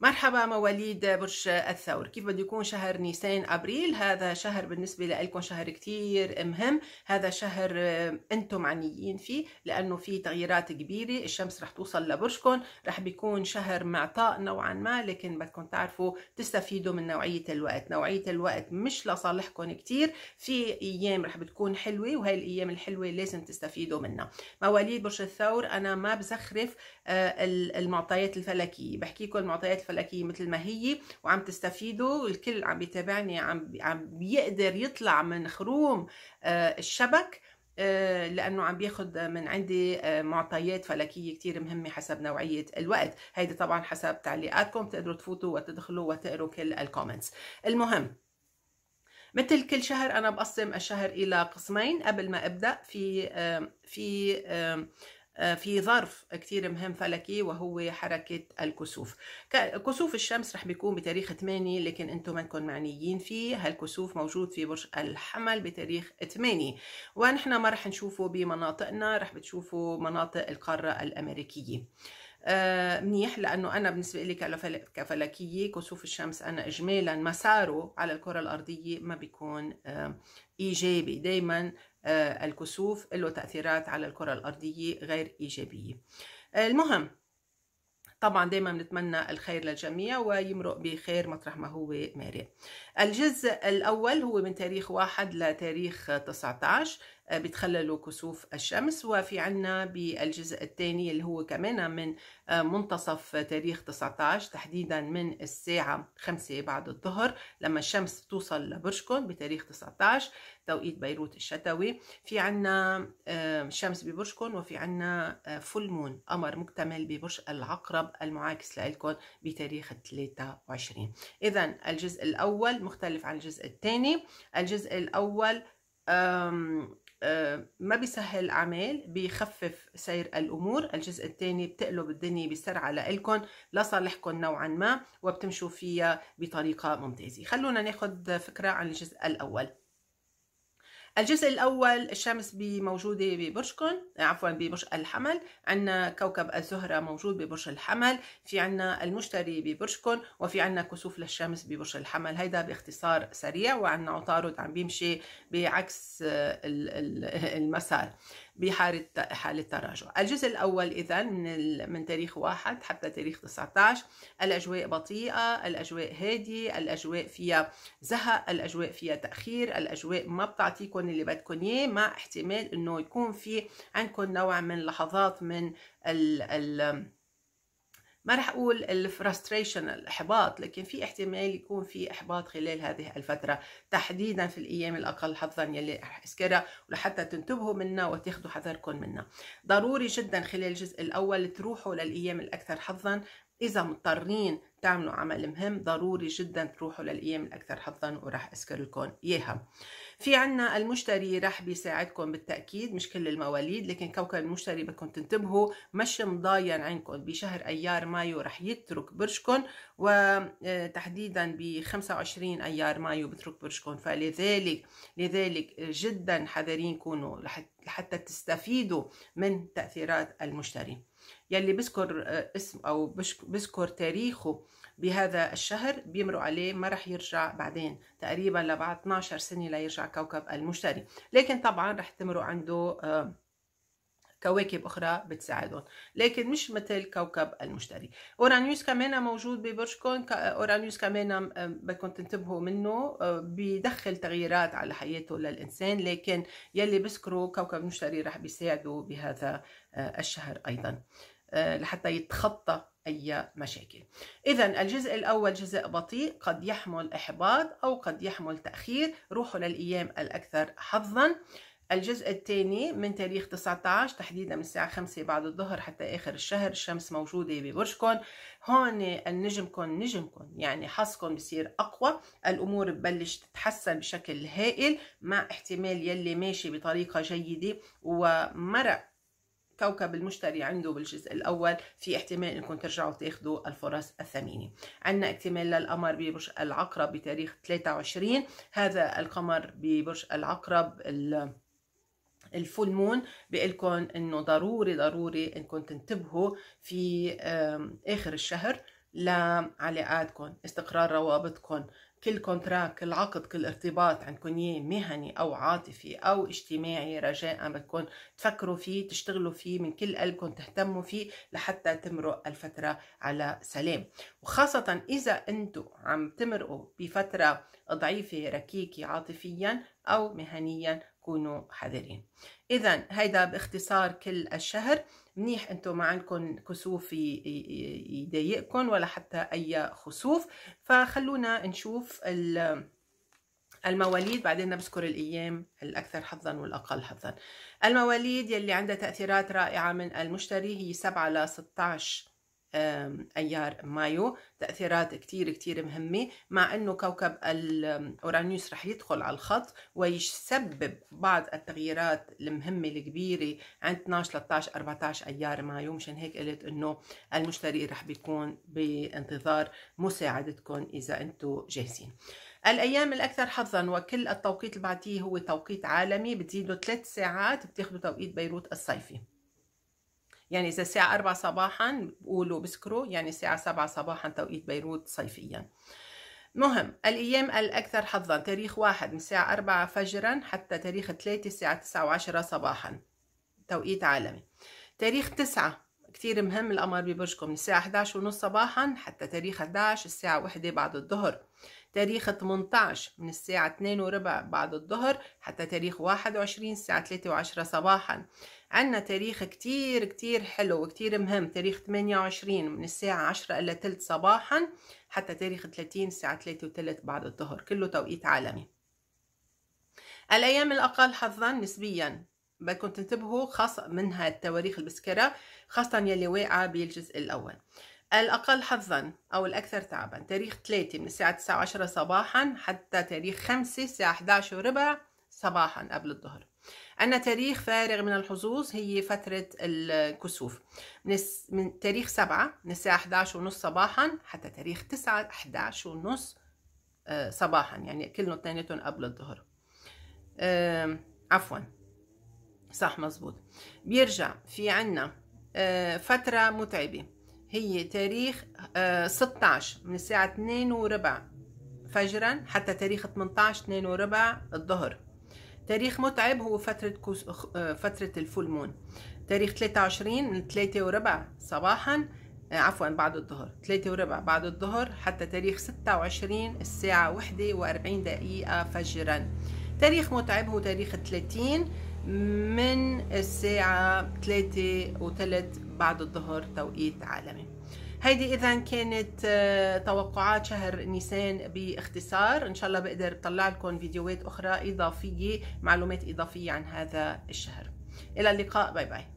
مرحبا مواليد برج الثور كيف بده يكون شهر نيسان ابريل هذا شهر بالنسبه لكم شهر كثير مهم هذا شهر آه، انتم عنيين فيه لانه في تغييرات كبيره الشمس رح توصل لبرجكم رح بيكون شهر معطاء نوعا ما لكن بدكم تعرفوا تستفيدوا من نوعيه الوقت نوعيه الوقت مش لصالحكم كثير في ايام رح بتكون حلوه وهي الايام الحلوه لازم تستفيدوا منها مواليد برج الثور انا ما بزخرف آه، المعطيات الفلكيه بحكيكم المعطيات الفلكيه مثل ما هي وعم تستفيدوا الكل عم بيتابعني عم عم بيقدر يطلع من خروم آه، الشبك آه، لانه عم بياخد من عندي آه، معطيات فلكيه كثير مهمه حسب نوعيه الوقت هيدي طبعا حسب تعليقاتكم بتقدروا تفوتوا وتدخلوا وتقروا كل الكومنتس المهم مثل كل شهر انا بقسم الشهر الى قسمين قبل ما ابدا في في آه، في ظرف كتير مهم فلكي وهو حركة الكسوف كسوف الشمس رح بيكون بتاريخ 8 لكن انتم منكم معنيين فيه هالكسوف موجود في برج الحمل بتاريخ 8 ونحن ما رح نشوفه بمناطقنا رح بتشوفوا مناطق القارة الأمريكية آه، منيح لانه انا بالنسبه لي كفلكيه كسوف الشمس انا اجمالا مساره على الكره الارضيه ما بيكون آه، ايجابي دائما آه، الكسوف له تأثيرات على الكرة الأرضية غير إيجابية آه، المهم طبعا دائما بنتمنى الخير للجميع ويمرق بخير مطرح ما هو مارق الجزء الأول هو من تاريخ واحد لتاريخ 19 آه، بتخلله كسوف الشمس وفي عنا بالجزء الثاني اللي هو كمان من منتصف تاريخ 19 تحديدا من الساعة 5 بعد الظهر لما الشمس توصل لبرجكم بتاريخ 19 توقيت بيروت الشتوي في عنا شمس ببرجكم وفي عنا آه، فول مون قمر مكتمل ببرج العقرب المعاكس لإلكم بتاريخ 23 إذا الجزء الأول مختلف عن الجزء الثاني الجزء الأول آه، ما بيسهل اعمال بيخفف سير الامور الجزء الثاني بتقلب الدنيا بسرعه لإلكم لصالحكم نوعا ما وبتمشوا فيها بطريقه ممتازه خلونا ناخذ فكره عن الجزء الاول الجزء الأول الشمس موجودة ببرجكم عفوا ببرج الحمل عندنا كوكب الزهرة موجود ببرج الحمل في عندنا المشتري ببرجكم وفي عندنا كسوف للشمس ببرج الحمل هيدا باختصار سريع وعندنا عطارد عم بيمشي بعكس المسار بحالة حالة تراجع الجزء الأول إذا من, من تاريخ واحد حتى تاريخ 19 الأجواء بطيئة الأجواء هادية الأجواء فيها زهق الأجواء فيها تأخير الأجواء ما بتعطيكم اللي بدكم إياه مع احتمال أنه يكون في عندكم نوع من لحظات من ال, ال... ما رح اقول الفراستريشن الاحباط لكن في احتمال يكون في احباط خلال هذه الفتره تحديدا في الايام الاقل حظا يلي رح اذكرها ولحتى تنتبهوا منها وتاخذوا حذركم منها ضروري جدا خلال الجزء الاول تروحوا للايام الاكثر حظا اذا مضطرين تعملوا عمل مهم ضروري جدا تروحوا للايام الاكثر حظا وراح اذكر لكم اياها في عنا المشتري راح بيساعدكم بالتاكيد مش كل المواليد لكن كوكب المشتري بدكم تنتبهوا مش مضاين عندكم بشهر ايار مايو راح يترك برجكم وتحديدا آه، ب 25 ايار مايو بترك برجكم فلذلك لذلك جدا حذرين كونوا لحتى تستفيدوا من تاثيرات المشتري يلي بذكر آه، اسم او بذكر تاريخه بهذا الشهر بيمروا عليه ما رح يرجع بعدين تقريبا لبعد 12 سنه ليرجع كوكب المشتري لكن طبعا رح تمروا عنده آه، كواكب أخرى بتساعدهم لكن مش مثل كوكب المشتري أورانيوس كمان موجود ببرجكم أورانيوس كمان بدكم تنتبهوا منه آه، بيدخل تغييرات على حياته للإنسان لكن يلي بذكره كوكب المشتري رح بيساعده بهذا آه، الشهر أيضا آه، لحتى يتخطى أي مشاكل إذا الجزء الأول جزء بطيء قد يحمل إحباط أو قد يحمل تأخير روحوا للأيام الأكثر حظاً الجزء الثاني من تاريخ 19 تحديدا من الساعة 5 بعد الظهر حتى آخر الشهر الشمس موجودة ببرجكم هون النجمكم نجمكم يعني حظكم بصير أقوى الأمور ببلش تتحسن بشكل هائل مع احتمال يلي ماشي بطريقة جيدة ومرق كوكب المشتري عنده بالجزء الأول في احتمال أنكم ترجعوا تاخذوا الفرص الثمينة عندنا اكتمال للقمر ببرج العقرب بتاريخ 23 هذا القمر ببرج العقرب الفول مون بقلكن انه ضروري ضروري انكم تنتبهوا في اخر الشهر لعلاقاتكم استقرار روابطكم كل كونتراك كل عقد كل ارتباط عندكم اياه مهني او عاطفي او اجتماعي رجاء بدكم تفكروا فيه تشتغلوا فيه من كل قلبكم تهتموا فيه لحتى تمرق الفتره على سلام وخاصه اذا انتم عم تمرقوا بفتره ضعيفه ركيكه عاطفيا او مهنيا كونوا حذرين اذا هيدا باختصار كل الشهر منيح انتم ما عندكم كسوف يضايقكم ولا حتى اي خسوف فخلونا نشوف المواليد بعدين بذكر الايام الاكثر حظا والاقل حظا المواليد يلي عندها تاثيرات رائعه من المشتري هي 7 ل 16 ايار مايو تاثيرات كتير كتير مهمه مع انه كوكب اورانيوس رح يدخل على الخط ويسبب بعض التغييرات المهمه الكبيره عند 12 13 14 ايار مايو مشان هيك قلت انه المشتري رح بيكون بانتظار مساعدتكم اذا انتم جاهزين الايام الاكثر حظا وكل التوقيت اللي هو توقيت عالمي بتزيدوا ثلاث ساعات بتاخذوا توقيت بيروت الصيفي يعني إذا الساعة 4 صباحا بقولوا بسكروا يعني الساعة 7 صباحا توقيت بيروت صيفيا مهم الأيام الأكثر حظا تاريخ واحد من الساعة 4 فجرا حتى تاريخ 3 الساعة 9 و 10 صباحا توقيت عالمي تاريخ 9 كثير مهم القمر ببرجكم من الساعة 11 ونص صباحا حتى تاريخ 11 الساعة 1 بعد الظهر تاريخ 18 من الساعة 2 وربع بعد الظهر حتى تاريخ 21 الساعة 3 وعشرة صباحا عندنا تاريخ كتير كتير حلو وكتير مهم تاريخ 28 من الساعة 10 إلى تلت صباحا حتى تاريخ 30 الساعة 3 وثلث بعد الظهر كله توقيت عالمي الأيام الأقل حظا نسبيا بدكم تنتبهوا خاصة من هالتواريخ البسكرة خاصة يلي واقعة بالجزء الأول الأقل حظا أو الأكثر تعبا تاريخ 3 من الساعة 9 و10 صباحا حتى تاريخ 5 الساعة 11 وربع صباحا قبل الظهر أن تاريخ فارغ من الحظوظ هي فترة الكسوف من, من تاريخ 7 من الساعة 11 ونص صباحا حتى تاريخ 9 11 ونص آه، صباحا يعني كلهم اثنيناتهم قبل الظهر عفوا صح مزبوط بيرجع في عنا آه، فترة متعبة هي تاريخ 16 آه، من الساعة 2 وربع فجرا حتى تاريخ 18 2 وربع الظهر تاريخ متعب هو فترة كوس آه، فترة الفول مون تاريخ 23 من 3 وربع صباحا آه، عفوا بعد الظهر 3 وربع بعد الظهر حتى تاريخ 26 الساعة 1 و40 دقيقة فجرا تاريخ متعب هو تاريخ 30 من الساعة 3 و3 بعد الظهر توقيت عالمي هيدي اذا كانت آه، توقعات شهر نيسان باختصار ان شاء الله بقدر اطلع لكم فيديوهات اخرى اضافيه معلومات اضافيه عن هذا الشهر الى اللقاء باي باي